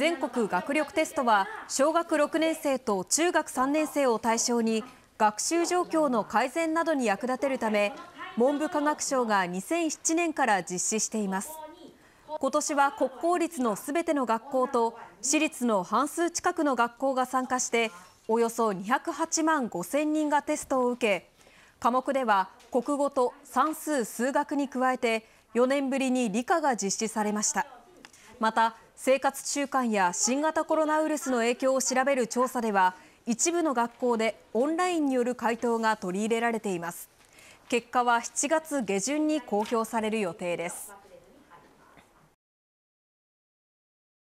全国学力テストは小学6年生と中学3年生を対象に学習状況の改善などに役立てるため文部科学省が2007年から実施しています今年は国公立のすべての学校と私立の半数近くの学校が参加しておよそ208万5000人がテストを受け科目では国語と算数数学に加えて4年ぶりに理科が実施されましたまた生活習慣や新型コロナウイルスの影響を調べる調査では一部の学校でオンラインによる回答が取り入れられています結果は7月下旬に公表される予定です